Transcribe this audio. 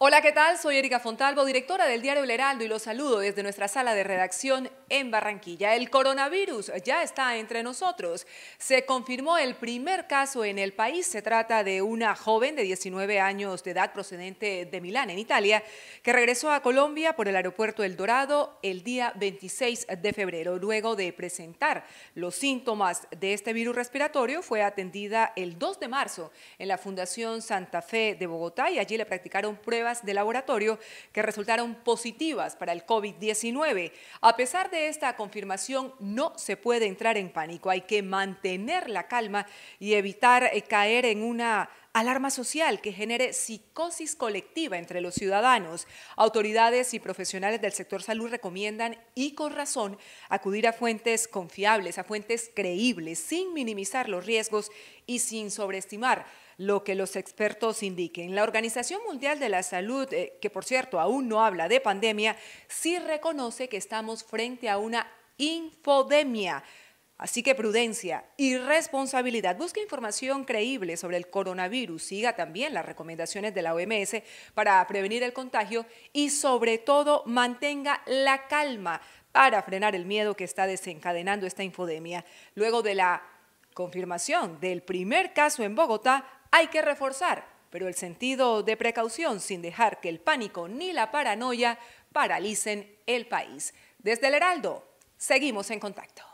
Hola, ¿qué tal? Soy Erika Fontalvo, directora del diario El Heraldo y los saludo desde nuestra sala de redacción en Barranquilla. El coronavirus ya está entre nosotros. Se confirmó el primer caso en el país. Se trata de una joven de 19 años de edad procedente de Milán, en Italia, que regresó a Colombia por el aeropuerto El Dorado el día 26 de febrero. Luego de presentar los síntomas de este virus respiratorio, fue atendida el 2 de marzo en la Fundación Santa Fe de Bogotá y allí le practicaron pruebas de laboratorio que resultaron positivas para el COVID-19. A pesar de esta confirmación, no se puede entrar en pánico. Hay que mantener la calma y evitar eh, caer en una alarma social que genere psicosis colectiva entre los ciudadanos. Autoridades y profesionales del sector salud recomiendan, y con razón, acudir a fuentes confiables, a fuentes creíbles, sin minimizar los riesgos y sin sobreestimar lo que los expertos indiquen. La Organización Mundial de la Salud, eh, que por cierto aún no habla de pandemia, sí reconoce que estamos frente a una infodemia Así que prudencia y responsabilidad. Busque información creíble sobre el coronavirus. Siga también las recomendaciones de la OMS para prevenir el contagio y sobre todo mantenga la calma para frenar el miedo que está desencadenando esta infodemia. Luego de la confirmación del primer caso en Bogotá, hay que reforzar, pero el sentido de precaución sin dejar que el pánico ni la paranoia paralicen el país. Desde el Heraldo, seguimos en contacto.